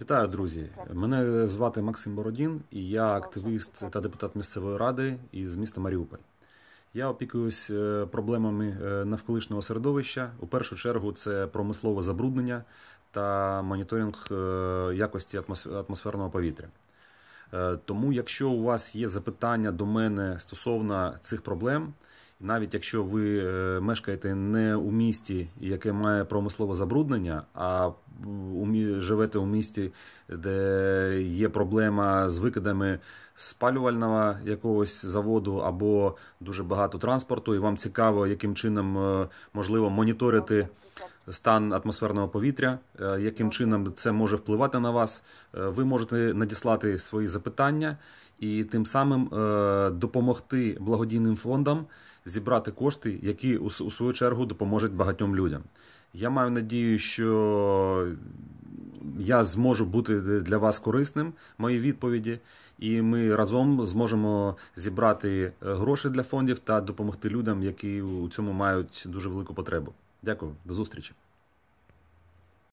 Вітаю, друзі! Мене звати Максим Бородін, і я активіст та депутат місцевої ради із міста Маріуполь. Я опікуюсь е, проблемами е, навколишнього середовища. У першу чергу це промислове забруднення та моніторинг е, якості атмосферного повітря. Тому, якщо у вас є запитання до мене стосовно цих проблем, навіть якщо ви мешкаєте не у місті, яке має промислове забруднення, а живете у місті, де є проблема з викидами спалювального якогось заводу або дуже багато транспорту, і вам цікаво, яким чином е, можливо моніторити стан атмосферного повітря, е, яким чином це може впливати на вас, е, ви можете надіслати свої запитання і тим самим допомогти благодійним фондам зібрати кошти, які у свою чергу допоможуть багатьом людям. Я маю надію, що я зможу бути для вас корисним, мої відповіді, і ми разом зможемо зібрати е, гроші для фондів та допомогти людям, які у цьому мають дуже велику потребу. Дякую, до зустрічі.